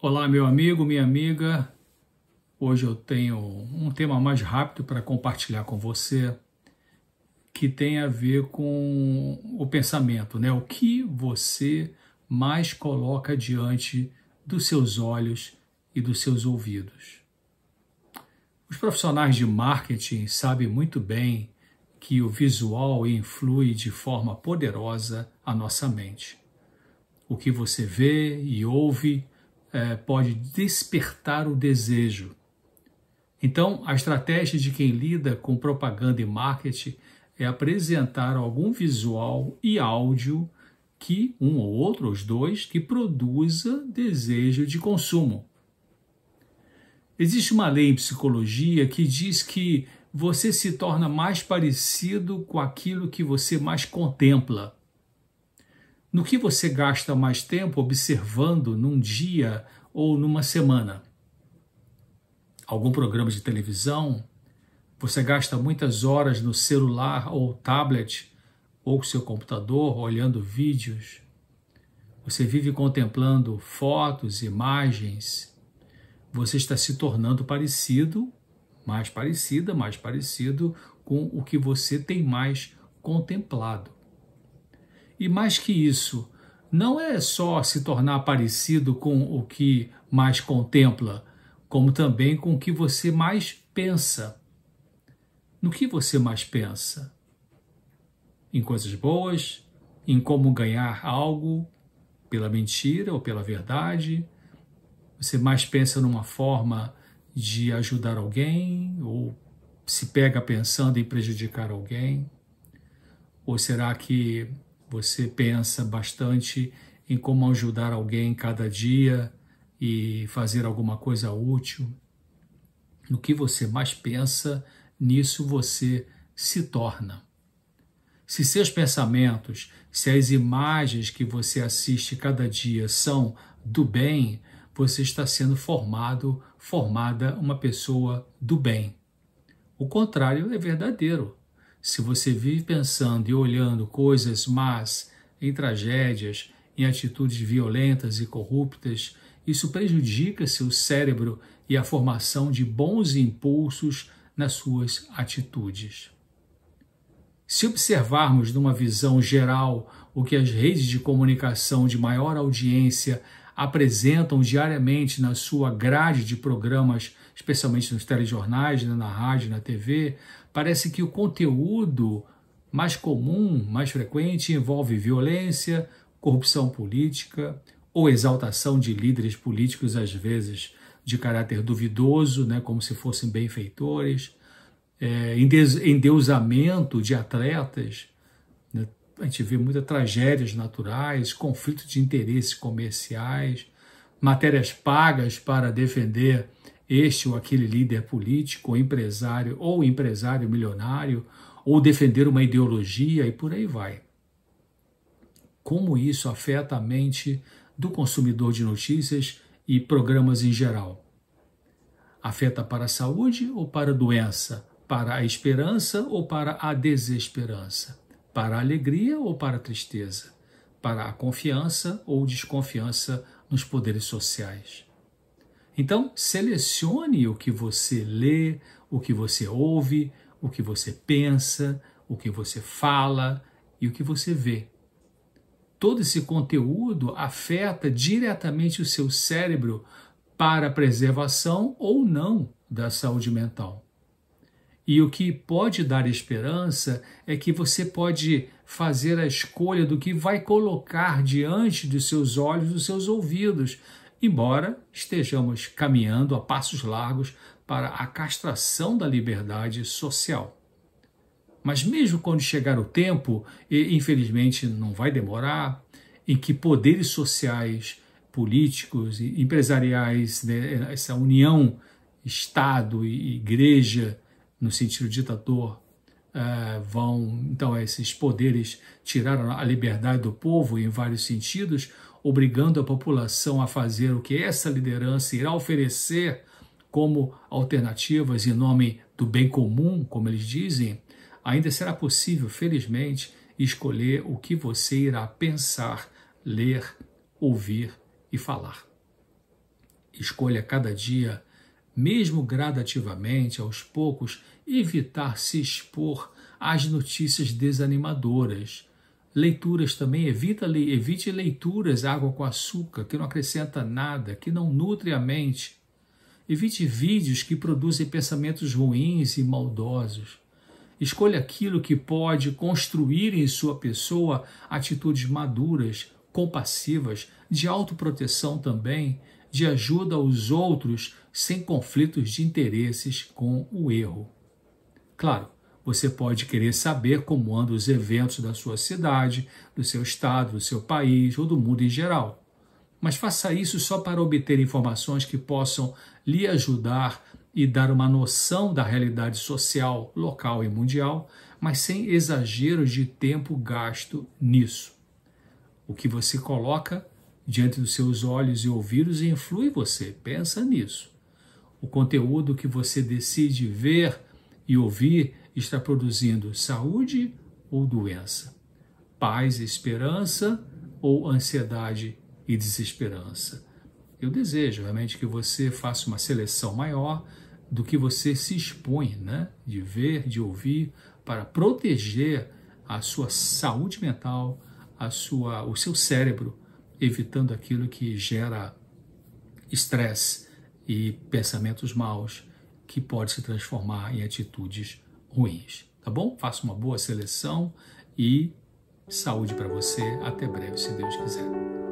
Olá, meu amigo, minha amiga. Hoje eu tenho um tema mais rápido para compartilhar com você que tem a ver com o pensamento, né? O que você mais coloca diante dos seus olhos e dos seus ouvidos. Os profissionais de marketing sabem muito bem que o visual influi de forma poderosa a nossa mente. O que você vê e ouve é, pode despertar o desejo. Então, a estratégia de quem lida com propaganda e marketing é apresentar algum visual e áudio que um ou outro, os dois, que produza desejo de consumo. Existe uma lei em psicologia que diz que você se torna mais parecido com aquilo que você mais contempla. No que você gasta mais tempo observando num dia ou numa semana? Algum programa de televisão? Você gasta muitas horas no celular ou tablet ou com seu computador olhando vídeos? Você vive contemplando fotos, imagens? Você está se tornando parecido, mais parecida, mais parecido com o que você tem mais contemplado. E mais que isso, não é só se tornar parecido com o que mais contempla, como também com o que você mais pensa. No que você mais pensa? Em coisas boas? Em como ganhar algo pela mentira ou pela verdade? Você mais pensa numa forma de ajudar alguém ou se pega pensando em prejudicar alguém? Ou será que você pensa bastante em como ajudar alguém cada dia e fazer alguma coisa útil. No que você mais pensa, nisso você se torna. Se seus pensamentos, se as imagens que você assiste cada dia são do bem, você está sendo formado, formada uma pessoa do bem. O contrário é verdadeiro. Se você vive pensando e olhando coisas más em tragédias, em atitudes violentas e corruptas, isso prejudica seu cérebro e a formação de bons impulsos nas suas atitudes. Se observarmos numa visão geral o que as redes de comunicação de maior audiência apresentam diariamente na sua grade de programas, especialmente nos telejornais, né, na rádio, na TV, Parece que o conteúdo mais comum, mais frequente, envolve violência, corrupção política ou exaltação de líderes políticos, às vezes de caráter duvidoso, né, como se fossem benfeitores, é, endeusamento de atletas. Né, a gente vê muitas tragédias naturais, conflito de interesses comerciais, matérias pagas para defender este ou aquele líder político, ou empresário, ou empresário milionário, ou defender uma ideologia e por aí vai. Como isso afeta a mente do consumidor de notícias e programas em geral? Afeta para a saúde ou para a doença? Para a esperança ou para a desesperança? Para a alegria ou para a tristeza? Para a confiança ou desconfiança nos poderes sociais? Então, selecione o que você lê, o que você ouve, o que você pensa, o que você fala e o que você vê. Todo esse conteúdo afeta diretamente o seu cérebro para a preservação ou não da saúde mental. E o que pode dar esperança é que você pode fazer a escolha do que vai colocar diante dos seus olhos, dos seus ouvidos embora estejamos caminhando a passos largos para a castração da liberdade social. Mas, mesmo quando chegar o tempo, e infelizmente não vai demorar, em que poderes sociais, políticos e empresariais, né, essa união Estado e Igreja, no sentido ditador, Uh, vão, então, esses poderes tiraram a liberdade do povo em vários sentidos, obrigando a população a fazer o que essa liderança irá oferecer como alternativas em nome do bem comum, como eles dizem, ainda será possível, felizmente, escolher o que você irá pensar, ler, ouvir e falar. Escolha cada dia, mesmo gradativamente, aos poucos, evitar se expor às notícias desanimadoras, Leituras também, evita, evite leituras água com açúcar, que não acrescenta nada, que não nutre a mente. Evite vídeos que produzem pensamentos ruins e maldosos. Escolha aquilo que pode construir em sua pessoa atitudes maduras, compassivas, de autoproteção também, de ajuda aos outros sem conflitos de interesses com o erro. Claro, você pode querer saber como andam os eventos da sua cidade, do seu estado, do seu país ou do mundo em geral. Mas faça isso só para obter informações que possam lhe ajudar e dar uma noção da realidade social, local e mundial, mas sem exageros de tempo gasto nisso. O que você coloca diante dos seus olhos e ouvidos influi você, pensa nisso. O conteúdo que você decide ver e ouvir está produzindo saúde ou doença, paz e esperança ou ansiedade e desesperança. Eu desejo realmente que você faça uma seleção maior do que você se expõe, né, de ver, de ouvir, para proteger a sua saúde mental, a sua, o seu cérebro, evitando aquilo que gera estresse e pensamentos maus, que pode se transformar em atitudes ruins, tá bom? Faça uma boa seleção e saúde para você. Até breve, se Deus quiser.